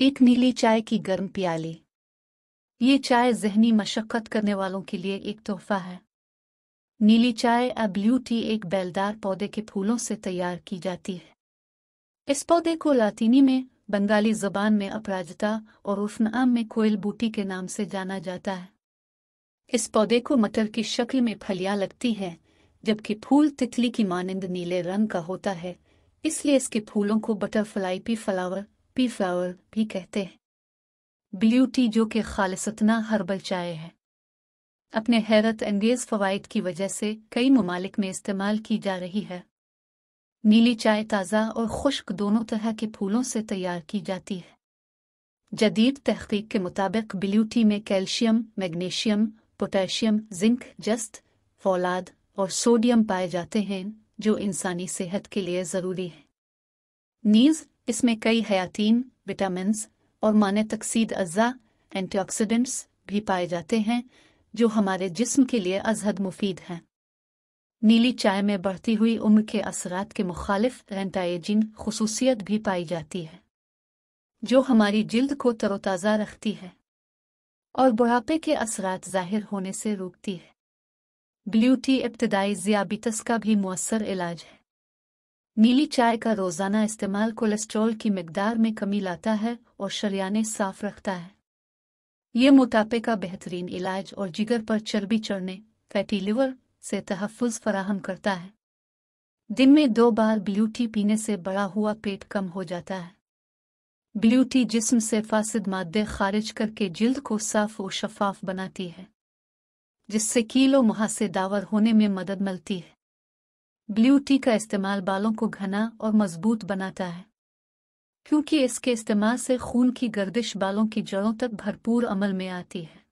एक नीली चाय की गर्म प्याली ये चाय जहनी मशक्क़त करने वालों के लिए एक तोहफा है नीली चाय अब ब्लू टी एक बेलदार पौधे के फूलों से तैयार की जाती है इस पौधे को लातीनी में बंगाली जबान में अपराजिता और उफनाम में कोयल बूटी के नाम से जाना जाता है इस पौधे को मटर की शक्ल में फलियां लगती हैं जबकि फूल तितली की मानंद नीले रंग का होता है इसलिए इसके फूलों को butterfly pea flower pea flower भी कहते हैं ब्यूटी जो कि खालसतना हर्बल चाय है अपने हैरत अंगेज फवाइद की वजह से कई ममालिक में इस्तेमाल की जा रही है नीली चाय ताज़ा और खुश्क दोनों तरह के फूलों से तैयार की जाती है जदीद तहकीक के मुताबिक ब्लूटी में कैल्शियम मैग्नीशियम पोटेशियम जिंक जस्त फौलाद और सोडियम पाए जाते हैं जो इंसानी सेहत के लिए ज़रूरी है नीज इसमें कई हयातीन विटामिन और माने तकसीद अज्जा एंटीऑक्सीडेंट्स भी पाए जाते हैं जो हमारे जिस्म के लिए अजहद मुफीद हैं नीली चाय में बढ़ती हुई उम्र के असरात के मुखालिफ एंटाइजिन खसूसियत भी पाई जाती है जो हमारी जिल्द को तरोताज़ा रखती है और बुढ़ापे के असरात जाहिर होने से रोकती है ब्लू टी इब्तदाई जियाबितस का भी मौसर इलाज है नीली चाय का रोज़ाना इस्तेमाल कोलेस्ट्रॉल की मकदार में कमी लाता है और शरियाने साफ रखता है ये मोटापे का बेहतरीन इलाज और जिगर पर चर्बी चढ़ने फैटी लिवर से तहफ़ फराहम करता है दिन में दो बार ब्लूटी टी पीने से बड़ा हुआ पेट कम हो जाता है ब्लूटी टी जिस्म से फासिद मादे खारिज करके जिल्द को साफ व शफाफ बनाती है जिससे कीलो मुहासे दावर होने में मदद मिलती है ब्लू टी का इस्तेमाल बालों को घना और मजबूत बनाता है क्योंकि इसके इस्तेमाल से खून की गर्दिश बालों की जड़ों तक भरपूर अमल में आती है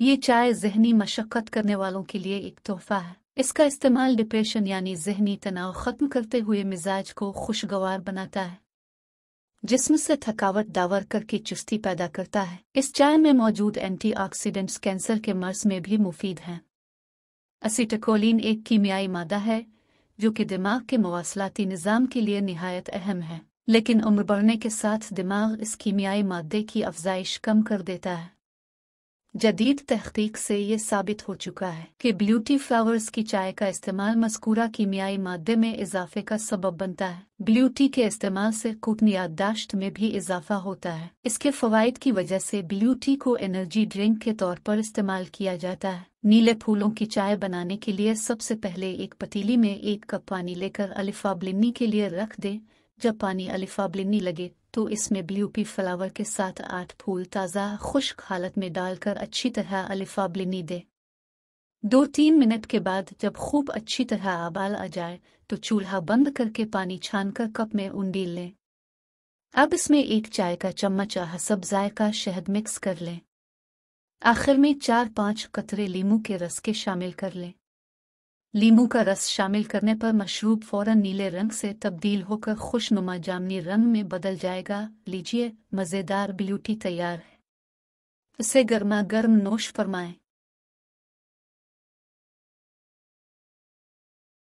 ये चाय जहनी मशक्क़त करने वालों के लिए एक तोहफा है इसका इस्तेमाल डिप्रेशन यानी जहनी तनाव ख़त्म करते हुए मिजाज को खुशगवार बनाता है जिसम से थकावट दावर करके चुस्ती पैदा करता है इस चाय में मौजूद एंटीऑक्सीडेंट्स कैंसर के मर्ज में भी मुफीद हैं असीटकोलिन एक कीमियाई मादा है जो कि दिमाग के मवासलाती निज़ाम के लिए नहायत अहम है लेकिन उम्र बढ़ने के साथ दिमाग इस कीमियाई मादे की अफजाइश कम कर देता है जदीद तहकीक से ये साबित हो चुका है कि ब्यूटी फ्लावर्स की चाय का इस्तेमाल मस्कुरा कीमियाई मादे में इजाफे का सबब बनता है ब्यूटी के इस्तेमाल से कुटनी याददाश्त में भी इजाफा होता है इसके फवायद की वजह से ब्यूटी को एनर्जी ड्रिंक के तौर पर इस्तेमाल किया जाता है नीले फूलों की चाय बनाने के लिए सबसे पहले एक पतीली में एक कप पानी लेकर अलिफाबलिनी के लिए रख दे जब पानी अलिफाबलिनी लगे तो इसमें ब्लूपी फ्लावर के साथ आठ फूल ताज़ा खुश्क हालत में डालकर अच्छी तरह अलिफाब्लिनी दे दो तीन मिनट के बाद जब खूब अच्छी तरह आबाल आ जाए तो चूल्हा बंद करके पानी छानकर कप में उंडील लें अब इसमें एक चाय का चम्मच आह सब जायका शहद मिक्स कर लें आखिर में चार पांच कतरे लीमू के रस के शामिल कर लें लींबू का रस शामिल करने पर मशरूब फौरन नीले रंग से तब्दील होकर खुशनुमा जामनी रंग में बदल जाएगा लीजिए मज़ेदार ब्यूटी तैयार है इसे गर्मा गर्म नोश फरमाएं